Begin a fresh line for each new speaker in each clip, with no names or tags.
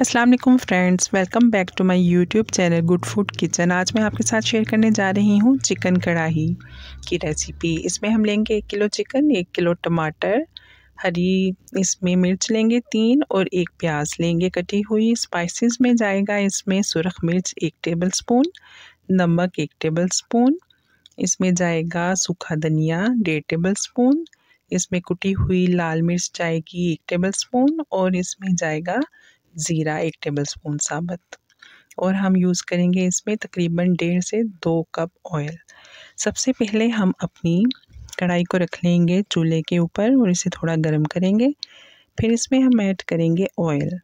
Aslam friends welcome back to my YouTube channel good food kitchen आज मैं आपके साथ शेयर करने जा रही हूँ चिकन कढ़ाई की रेसिपी इसमें हम लेंगे एक किलो चिकन एक किलो टमाटर हरी इसमें मिर्च लेंगे तीन और एक प्याज लेंगे कटी हुई स्पाइसेस में जाएगा इसमें सुरख मिर्च एक टेबल स्पून नमक एक टेबल स्पून इसमें जाएगा सूखा धनिया डेढ़ टेबल स्पून इसमें कुटी हुई लाल मिर्च जाएगी एक टेबल स्पून और इसमें जाएगा ज़ीरा एक टेबल स्पून साबुत और हम यूज़ करेंगे इसमें तकरीबन डेढ़ से दो कप ऑयल सबसे पहले हम अपनी कढ़ाई को रख लेंगे चूल्हे के ऊपर और इसे थोड़ा गर्म करेंगे फिर इसमें हम ऐड करेंगे ऑयल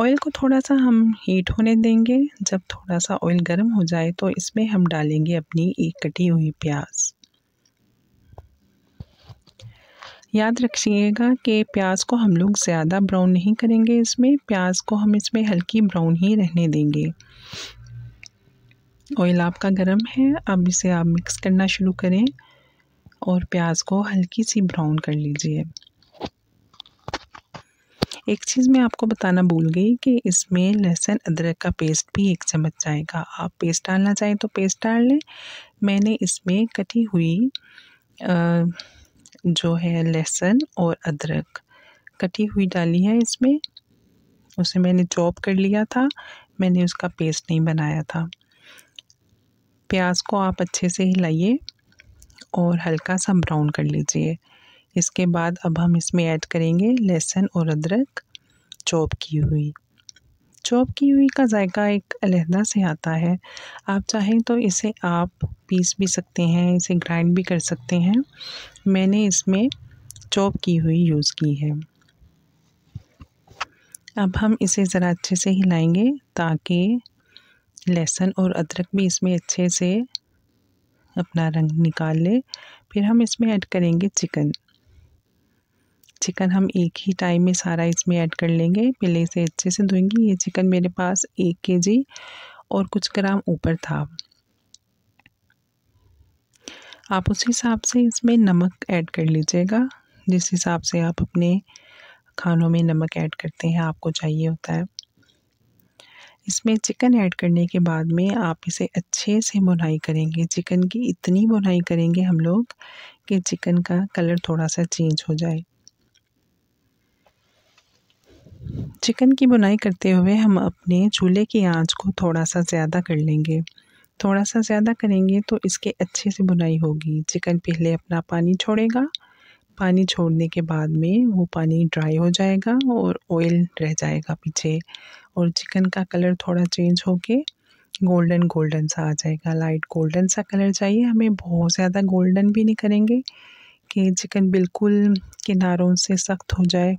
ऑयल को थोड़ा सा हम हीट होने देंगे जब थोड़ा सा ऑयल गर्म हो जाए तो इसमें हम डालेंगे अपनी एक कटी हुई प्याज याद रखिएगा कि प्याज को हम लोग ज़्यादा ब्राउन नहीं करेंगे इसमें प्याज को हम इसमें हल्की ब्राउन ही रहने देंगे ऑयल आपका गर्म है अब इसे आप मिक्स करना शुरू करें और प्याज को हल्की सी ब्राउन कर लीजिए एक चीज़ मैं आपको बताना भूल गई कि इसमें लहसुन अदरक का पेस्ट भी एक चम्मच जाएगा आप पेस्ट डालना चाहें तो पेस्ट डाल लें मैंने इसमें कटी हुई आ, जो है लहसुन और अदरक कटी हुई डाली है इसमें उसे मैंने चॉप कर लिया था मैंने उसका पेस्ट नहीं बनाया था प्याज को आप अच्छे से हिलाइए और हल्का सा ब्राउन कर लीजिए इसके बाद अब हम इसमें ऐड करेंगे लहसुन और अदरक चॉप की हुई चॉप की हुई का जायका एक अलहदा से आता है आप चाहें तो इसे आप पीस भी सकते हैं इसे ग्राइंड भी कर सकते हैं मैंने इसमें चॉप की हुई यूज़ की है अब हम इसे ज़रा अच्छे से हिलाएंगे ताकि लहसुन और अदरक भी इसमें अच्छे से अपना रंग निकाल ले फिर हम इसमें ऐड करेंगे चिकन चिकन हम एक ही टाइम में सारा इसमें ऐड कर लेंगे पहले इसे अच्छे से धोएंगे ये चिकन मेरे पास एक के जी और कुछ ग्राम ऊपर था आप उस हिसाब से इसमें नमक ऐड कर लीजिएगा जिस हिसाब से आप अपने खानों में नमक ऐड करते हैं आपको चाहिए होता है इसमें चिकन ऐड करने के बाद में आप इसे अच्छे से बुनाई करेंगे चिकन की इतनी बुनाई करेंगे हम लोग कि चिकन का कलर थोड़ा सा चेंज हो जाए चिकन की बुनाई करते हुए हम अपने चूल्हे की आंच को थोड़ा सा ज़्यादा कर लेंगे थोड़ा सा ज़्यादा करेंगे तो इसके अच्छे से बुनाई होगी चिकन पहले अपना पानी छोड़ेगा पानी छोड़ने के बाद में वो पानी ड्राई हो जाएगा और ऑयल रह जाएगा पीछे और चिकन का कलर थोड़ा चेंज होके गोल्डन गोल्डन सा आ जाएगा लाइट गोल्डन सा कलर चाहिए हमें बहुत ज़्यादा गोल्डन भी नहीं करेंगे कि चिकन बिल्कुल किनारों से सख्त हो जाए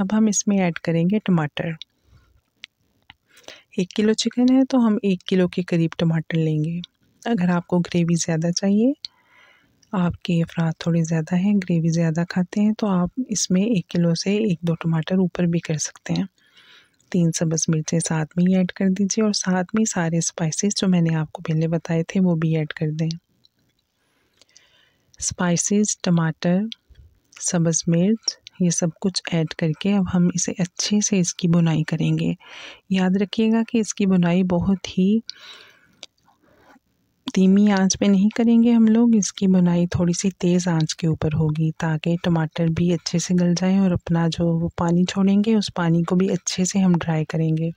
अब हम इसमें ऐड करेंगे टमाटर एक किलो चिकन है तो हम एक किलो के करीब टमाटर लेंगे अगर आपको ग्रेवी ज़्यादा चाहिए आपके अफराद थोड़े ज़्यादा हैं ग्रेवी ज़्यादा खाते हैं तो आप इसमें एक किलो से एक दो टमाटर ऊपर भी कर सकते हैं तीन सब्ज़ मिर्चें साथ में ही ऐड कर दीजिए और साथ में सारे स्पाइसेस जो मैंने आपको पहले बताए थे वो भी ऐड कर दें स्पाइसेस टमाटर सब्ज़ मिर्च ये सब कुछ ऐड करके अब हम इसे अच्छे से इसकी बुनाई करेंगे याद रखिएगा कि इसकी बुनाई बहुत ही धीमी आंच पे नहीं करेंगे हम लोग इसकी बुनाई थोड़ी सी तेज़ आंच के ऊपर होगी ताकि टमाटर भी अच्छे से गल जाए और अपना जो वो पानी छोड़ेंगे उस पानी को भी अच्छे से हम ड्राई करेंगे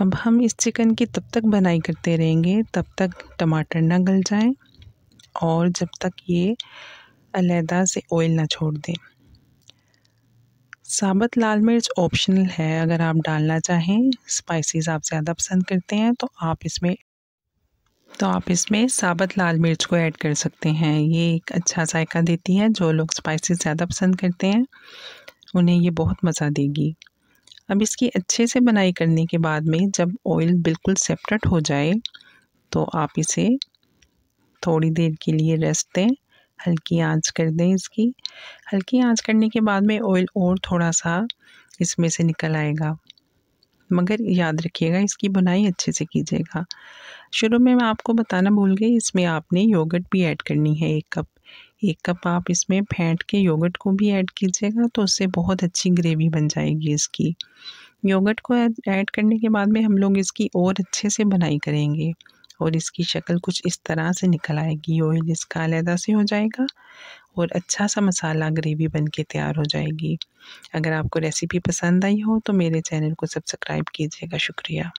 अब हम इस चिकन की तब तक बनाई करते रहेंगे तब तक टमाटर ना गल जाए और जब तक ये अलहदा से ऑयल ना छोड़ दें साबत लाल मिर्च ऑप्शनल है अगर आप डालना चाहें स्पाइसेस आप ज़्यादा पसंद करते हैं तो आप इसमें तो आप इसमें साबत लाल मिर्च को ऐड कर सकते हैं ये एक अच्छा जायका देती है जो लोग स्पाइसेस ज़्यादा पसंद करते हैं उन्हें ये बहुत मज़ा देगी अब इसकी अच्छे से बनाई करने के बाद में जब ऑयल बिल्कुल सेपरेट हो जाए तो आप इसे थोड़ी देर के लिए रेस्ट दें हल्की आंच कर दें इसकी हल्की आंच करने के बाद में ऑयल और थोड़ा सा इसमें से निकल आएगा मगर याद रखिएगा इसकी बुनाई अच्छे से कीजिएगा शुरू में मैं आपको बताना भूल गई इसमें आपने योगर्ट भी ऐड करनी है एक कप एक कप आप इसमें फेंट के योगर्ट को भी ऐड कीजिएगा तो उससे बहुत अच्छी ग्रेवी बन जाएगी इसकी योगर्ट को ऐड करने के बाद में हम लोग इसकी और अच्छे से बनाई करेंगे और इसकी शक्ल कुछ इस तरह से निकल आएगी ऑयल इसका अलहदा से हो जाएगा और अच्छा सा मसाला ग्रेवी बन के तैयार हो जाएगी अगर आपको रेसिपी पसंद आई हो तो मेरे चैनल को सब्सक्राइब कीजिएगा शुक्रिया